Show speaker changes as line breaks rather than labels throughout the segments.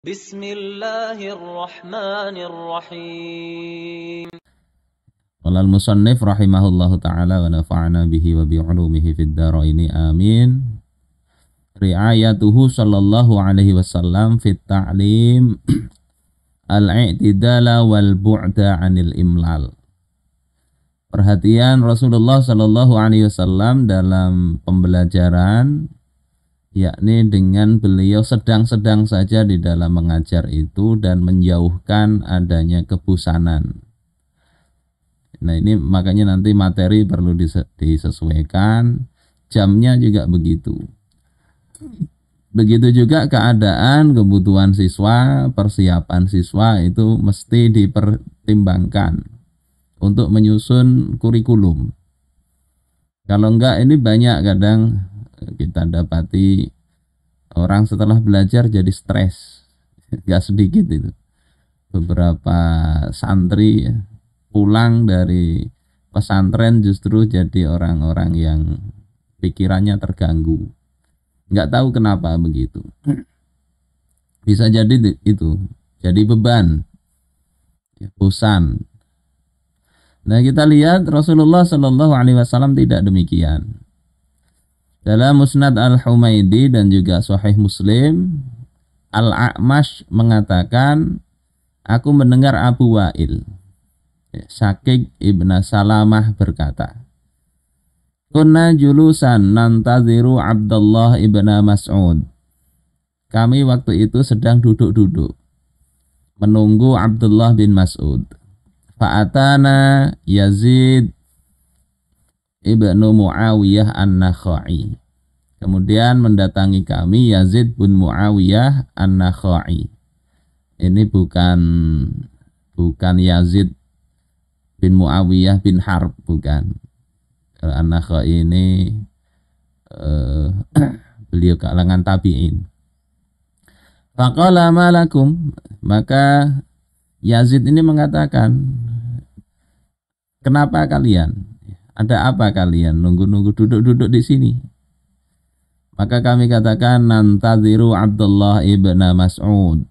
Bismillahirrahmanirrahim. Qala al-musannif rahimahullahu taala wa nafa'ana bihi wa bi'ulumihi fid daraini amin. Ri'ayatuhu sallallahu alaihi wasallam fit ta'lim al-i'tidala wal bu'da Perhatian Rasulullah sallallahu alaihi wasallam dalam pembelajaran yakni dengan beliau sedang-sedang saja di dalam mengajar itu dan menjauhkan adanya kebusanan. Nah, ini makanya nanti materi perlu disesuaikan, jamnya juga begitu. Begitu juga keadaan, kebutuhan siswa, persiapan siswa itu mesti dipertimbangkan untuk menyusun kurikulum. Kalau enggak ini banyak kadang kita dapati orang setelah belajar jadi stres gak sedikit itu beberapa santri ya, pulang dari pesantren justru jadi orang-orang yang pikirannya terganggu nggak tahu kenapa begitu bisa jadi itu jadi beban ya, bosan nah kita lihat Rasulullah Shallallahu Alaihi Wasallam tidak demikian dalam Musnad Al-Humaidi dan juga Sahih Muslim, Al-A'mash mengatakan, Aku mendengar Abu Wa'il. Ya, Sakik Ibn Salamah berkata, "Kuna julusan nantaziru Abdullah ibn Mas'ud. Kami waktu itu sedang duduk-duduk menunggu Abdullah bin Mas'ud. Fa'atana Yazid ibnu Muawiyah An-Nakhai. Kemudian mendatangi kami Yazid bin Muawiyah An-Nakhai. Ini bukan bukan Yazid bin Muawiyah bin Harb bukan. An-Nakhai ini uh, beliau kalangan tabi'in. Faqala malakum maka Yazid ini mengatakan kenapa kalian ada apa kalian nunggu-nunggu duduk-duduk di sini? Maka kami katakan nantaziru Abdullah ibn Mas'ud.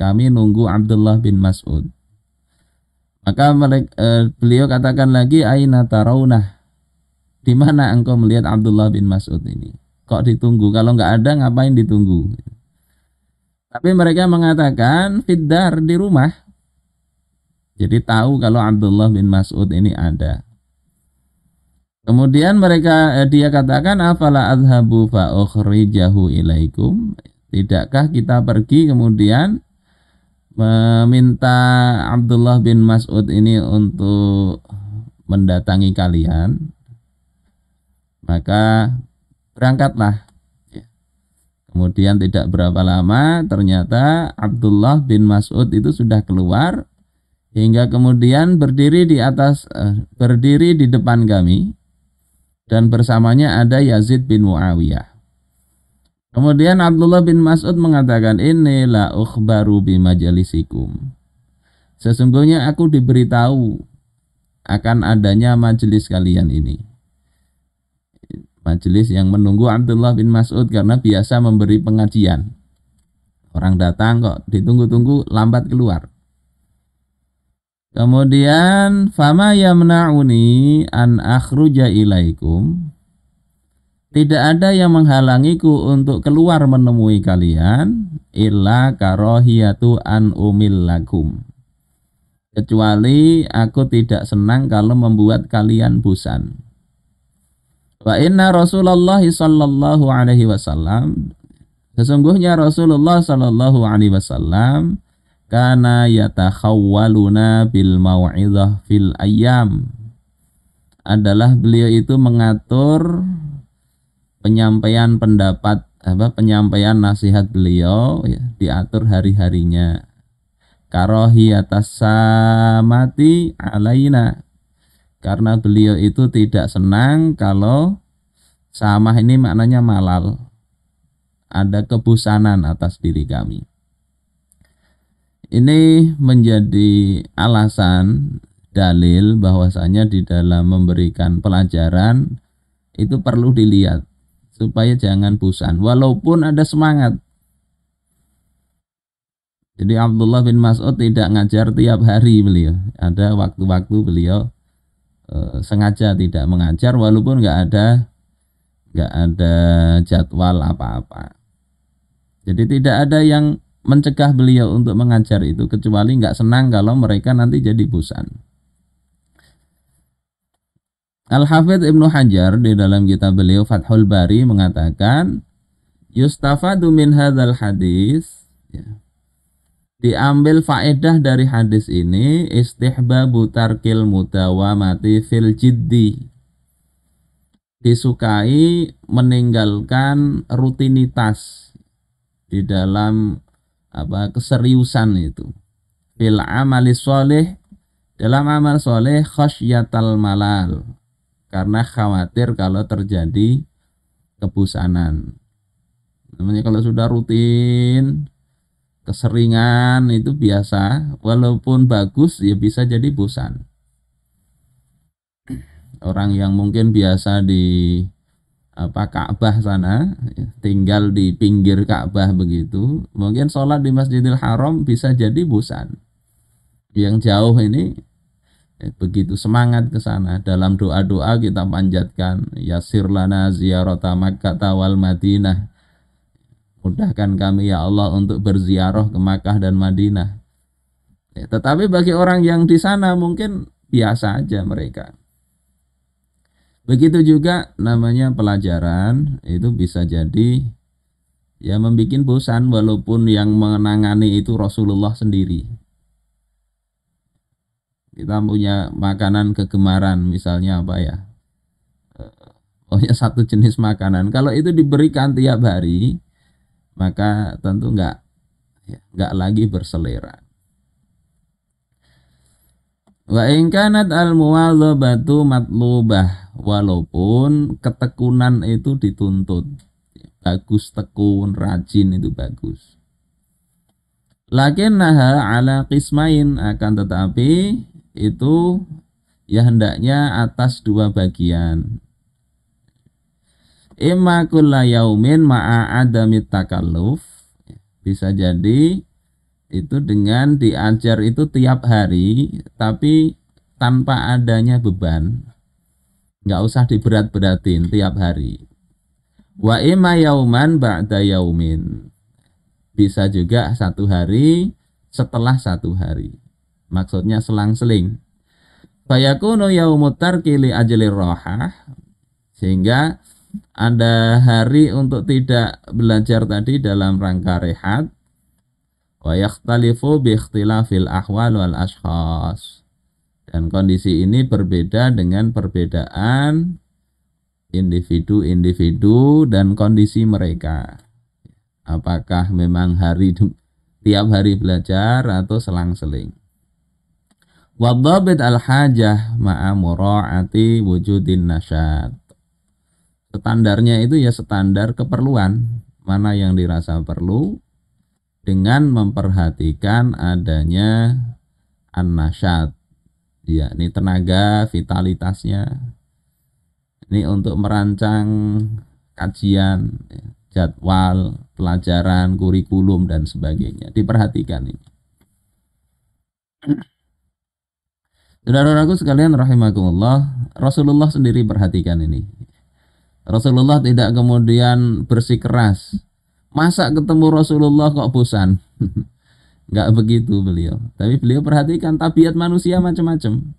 Kami nunggu Abdullah bin Mas'ud. Maka mereka, eh, beliau katakan lagi aina tarawnah. Di mana engkau melihat Abdullah bin Mas'ud ini? Kok ditunggu? Kalau nggak ada ngapain ditunggu? Tapi mereka mengatakan fiddar di rumah. Jadi tahu kalau Abdullah bin Mas'ud ini ada. Kemudian mereka eh, dia katakan afala adhabu fa ukhrijahu ilaikum. Tidakkah kita pergi kemudian meminta eh, Abdullah bin Mas'ud ini untuk mendatangi kalian? Maka berangkatlah. Ya. Kemudian tidak berapa lama ternyata Abdullah bin Mas'ud itu sudah keluar hingga kemudian berdiri di atas eh, berdiri di depan kami dan bersamanya ada Yazid bin Muawiyah. Kemudian Abdullah bin Mas'ud mengatakan, "Ini la ukhbaru bimajalisikum." Sesungguhnya aku diberitahu akan adanya majelis kalian ini. Majelis yang menunggu Abdullah bin Mas'ud karena biasa memberi pengajian. Orang datang kok ditunggu-tunggu lambat keluar. Kemudian fama yamnauni an akhruja ilaikum tidak ada yang menghalangiku untuk keluar menemui kalian illa karohiyatu an umil lakum kecuali aku tidak senang kalau membuat kalian busan wa inna rasulullah sallallahu alaihi wasallam sesungguhnya rasulullah sallallahu alaihi wasallam kana yatakhawwaluna bil mau'izah fil ayyam adalah beliau itu mengatur penyampaian pendapat apa penyampaian nasihat beliau ya, diatur hari-harinya atas samati alaina karena beliau itu tidak senang kalau samah ini maknanya malal ada kebusanan atas diri kami ini menjadi alasan dalil bahwasanya di dalam memberikan pelajaran itu perlu dilihat supaya jangan bosan walaupun ada semangat. Jadi Abdullah bin Mas'ud tidak ngajar tiap hari beliau. Ada waktu-waktu beliau e, sengaja tidak mengajar walaupun nggak ada nggak ada jadwal apa-apa. Jadi tidak ada yang mencegah beliau untuk mengajar itu kecuali nggak senang kalau mereka nanti jadi busan. Al-Hafidh Ibnu Hajar di dalam kitab beliau Fathul Bari mengatakan yustafadu min hadal hadis ya. diambil faedah dari hadis ini istihbabu tarkil mudawamati fil jiddi disukai meninggalkan rutinitas di dalam apa keseriusan itu fil amali soleh dalam amal soleh khosyatal malal karena khawatir kalau terjadi kebusanan namanya kalau sudah rutin keseringan itu biasa walaupun bagus ya bisa jadi bosan orang yang mungkin biasa di apa Ka'bah sana, ya, tinggal di pinggir Ka'bah begitu, mungkin sholat di Masjidil Haram bisa jadi busan. Yang jauh ini ya, begitu semangat ke sana dalam doa-doa kita panjatkan yasir lana ziarata Makkah tawal Madinah mudahkan kami ya Allah untuk berziarah ke Makkah dan Madinah ya, tetapi bagi orang yang di sana mungkin biasa aja mereka Begitu juga namanya pelajaran itu bisa jadi ya membuat bosan walaupun yang menangani itu Rasulullah sendiri. Kita punya makanan kegemaran misalnya apa ya? Oh ya satu jenis makanan. Kalau itu diberikan tiap hari, maka tentu enggak ya, nggak lagi berselera. Wa ingkanat al-muwadzabatu matlubah walaupun ketekunan itu dituntut bagus tekun rajin itu bagus lakin naha ala kismain akan tetapi itu ya hendaknya atas dua bagian imma kulla yaumin ma'a adami takalluf bisa jadi itu dengan diajar itu tiap hari tapi tanpa adanya beban nggak usah diberat-beratin tiap hari. Wa ima yauman ba'da yaumin. Bisa juga satu hari setelah satu hari. Maksudnya selang-seling. Fayakunu yaumut tarki li ajli rohah. Sehingga ada hari untuk tidak belajar tadi dalam rangka rehat. Wa yakhtalifu bi ikhtilafil ahwal wal ashkhas dan kondisi ini berbeda dengan perbedaan individu-individu dan kondisi mereka. Apakah memang hari tiap hari belajar atau selang-seling. Wadhabit al-hajah ma'a mura'ati wujudin nasyad. Standarnya itu ya standar keperluan. Mana yang dirasa perlu dengan memperhatikan adanya an-nasyad, Iya, ini tenaga, vitalitasnya. Ini untuk merancang kajian, jadwal, pelajaran, kurikulum dan sebagainya. Diperhatikan ini. Saudara-saudaraku sekalian rahimakumullah, Rasulullah sendiri perhatikan ini. Rasulullah tidak kemudian bersikeras. Masa ketemu Rasulullah kok bosan? nggak begitu beliau. Tapi beliau perhatikan tabiat manusia macam-macam.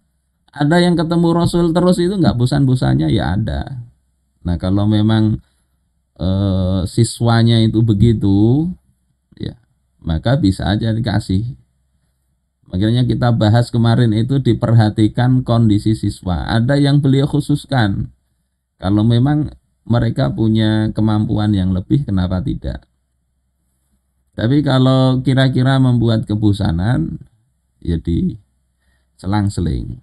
Ada yang ketemu Rasul terus itu nggak busan bosannya ya ada. Nah kalau memang e, siswanya itu begitu, ya maka bisa aja dikasih. Makanya kita bahas kemarin itu diperhatikan kondisi siswa. Ada yang beliau khususkan. Kalau memang mereka punya kemampuan yang lebih, kenapa tidak? Tapi kalau kira-kira membuat kebusanan ya selang-seling.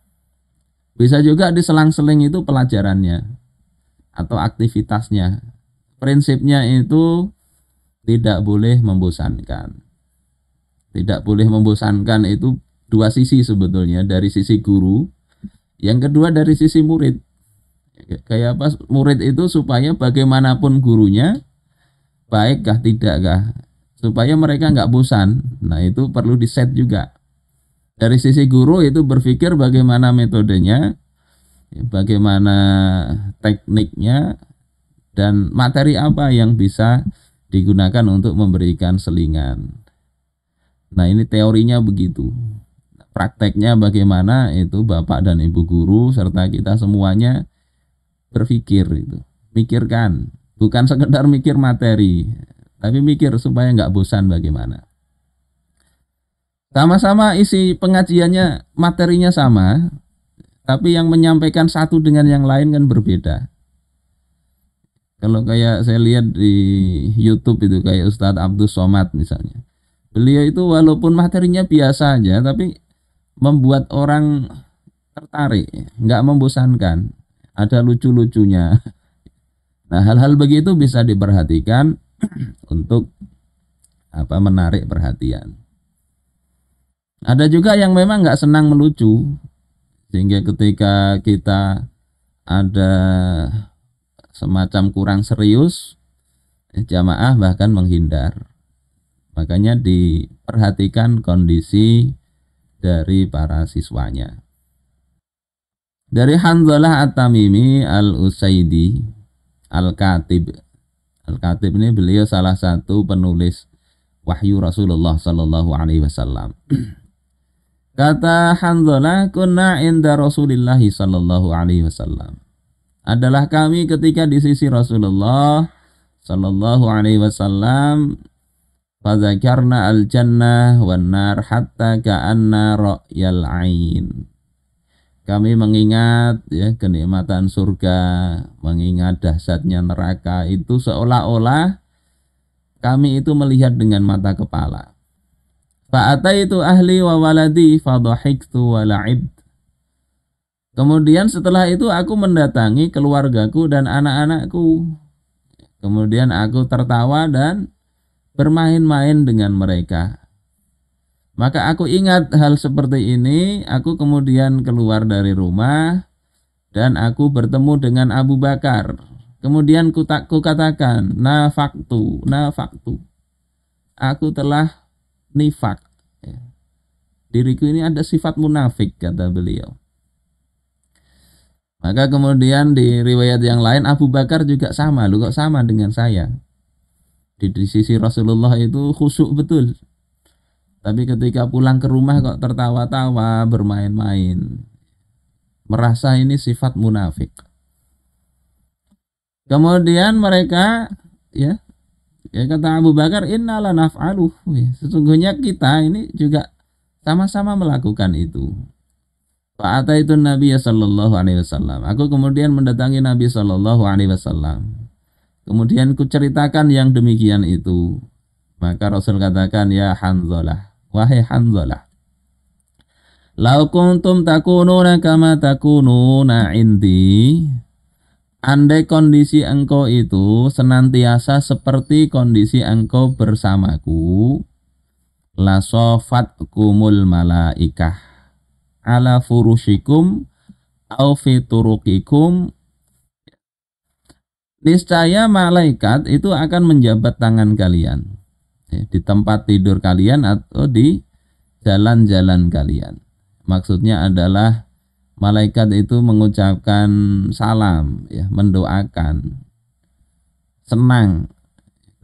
Bisa juga di selang-seling itu pelajarannya atau aktivitasnya. Prinsipnya itu tidak boleh membosankan. Tidak boleh membosankan itu dua sisi sebetulnya, dari sisi guru, yang kedua dari sisi murid. Kayak apa murid itu supaya bagaimanapun gurunya baikkah tidakkah supaya mereka nggak bosan. Nah itu perlu di set juga. Dari sisi guru itu berpikir bagaimana metodenya, bagaimana tekniknya, dan materi apa yang bisa digunakan untuk memberikan selingan. Nah ini teorinya begitu. Prakteknya bagaimana itu bapak dan ibu guru serta kita semuanya berpikir itu, mikirkan, bukan sekedar mikir materi. Tapi mikir supaya nggak bosan bagaimana. Sama-sama isi pengajiannya, materinya sama, tapi yang menyampaikan satu dengan yang lain kan berbeda. Kalau kayak saya lihat di YouTube itu kayak Ustadz Abdul Somad misalnya. Beliau itu walaupun materinya biasa aja tapi membuat orang tertarik, nggak membosankan. Ada lucu-lucunya. Nah, hal-hal begitu bisa diperhatikan untuk apa menarik perhatian. Ada juga yang memang nggak senang melucu, sehingga ketika kita ada semacam kurang serius, eh, jamaah bahkan menghindar. Makanya diperhatikan kondisi dari para siswanya. Dari Hanzalah At-Tamimi Al-Usaidi Al-Katib Al-Khatib ini beliau salah satu penulis wahyu Rasulullah sallallahu alaihi wasallam. Kata Hanzalah, "Kunna inda Rasulillah sallallahu alaihi wasallam." Adalah kami ketika di sisi Rasulullah sallallahu alaihi wasallam fadzakarna al-jannah wan nar hatta ka'anna ra'yal ain kami mengingat ya kenikmatan surga, mengingat dahsyatnya neraka itu seolah-olah kami itu melihat dengan mata kepala. itu ahli wa waladi fadhahiktu wa Kemudian setelah itu aku mendatangi keluargaku dan anak-anakku. Kemudian aku tertawa dan bermain-main dengan mereka. Maka aku ingat hal seperti ini, aku kemudian keluar dari rumah dan aku bertemu dengan Abu Bakar. Kemudian ku katakan, nafaktu, nafaktu. Aku telah nifak. Ya. Diriku ini ada sifat munafik, kata beliau. Maka kemudian di riwayat yang lain Abu Bakar juga sama, lu kok sama dengan saya. Di, di sisi Rasulullah itu khusyuk betul tapi ketika pulang ke rumah kok tertawa-tawa, bermain-main. Merasa ini sifat munafik. Kemudian mereka ya ya kata Abu Bakar innala naf'alu ya, sesungguhnya kita ini juga sama-sama melakukan itu. Fa'ata itu Nabi sallallahu alaihi wasallam. Aku kemudian mendatangi Nabi sallallahu alaihi wasallam. Kemudian ku ceritakan yang demikian itu. Maka Rasul katakan ya Hanzalah Wahai Hanzalah. Lau kuntum takununa kama takununa inti Andai kondisi engkau itu senantiasa seperti kondisi engkau bersamaku la sofat kumul malaikah Ala furushikum au fiturukikum Niscaya malaikat itu akan menjabat tangan kalian Ya, di tempat tidur kalian atau di jalan-jalan kalian. Maksudnya adalah malaikat itu mengucapkan salam, ya, mendoakan, senang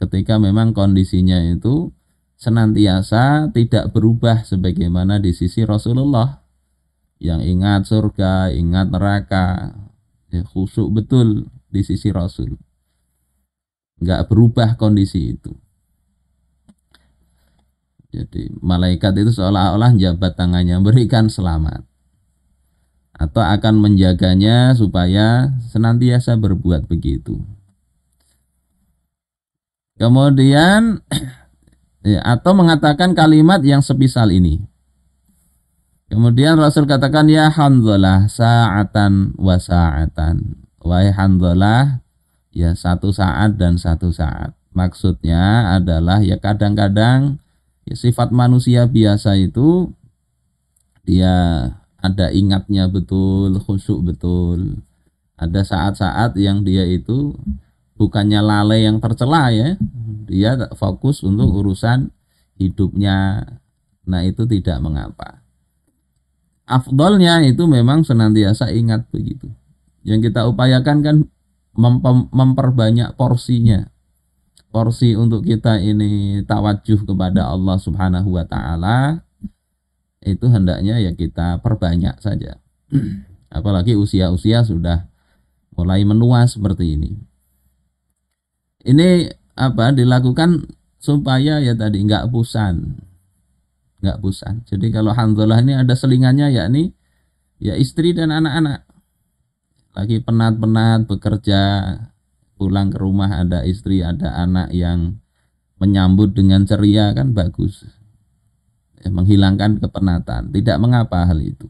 ketika memang kondisinya itu senantiasa tidak berubah sebagaimana di sisi Rasulullah yang ingat surga, ingat neraka, ya, khusyuk betul di sisi Rasul. Enggak berubah kondisi itu. Jadi malaikat itu seolah-olah jabat tangannya berikan selamat atau akan menjaganya supaya senantiasa berbuat begitu. Kemudian ya, atau mengatakan kalimat yang sepisal ini. Kemudian Rasul katakan ya hamdalah sa'atan wa sa'atan. Wahai hamdalah ya satu saat dan satu saat. Maksudnya adalah ya kadang-kadang sifat manusia biasa itu dia ada ingatnya betul, khusyuk betul. Ada saat-saat yang dia itu bukannya lalai yang tercela ya. Dia fokus untuk urusan hidupnya. Nah, itu tidak mengapa. Afdolnya itu memang senantiasa ingat begitu. Yang kita upayakan kan memperbanyak porsinya, porsi untuk kita ini tawajuh kepada Allah Subhanahu wa taala itu hendaknya ya kita perbanyak saja. Apalagi usia-usia sudah mulai menua seperti ini. Ini apa dilakukan supaya ya tadi nggak bosan. nggak bosan. Jadi kalau hanzalah ini ada selingannya yakni ya istri dan anak-anak. Lagi penat-penat bekerja, pulang ke rumah ada istri ada anak yang menyambut dengan ceria kan bagus ya, menghilangkan kepenatan tidak mengapa hal itu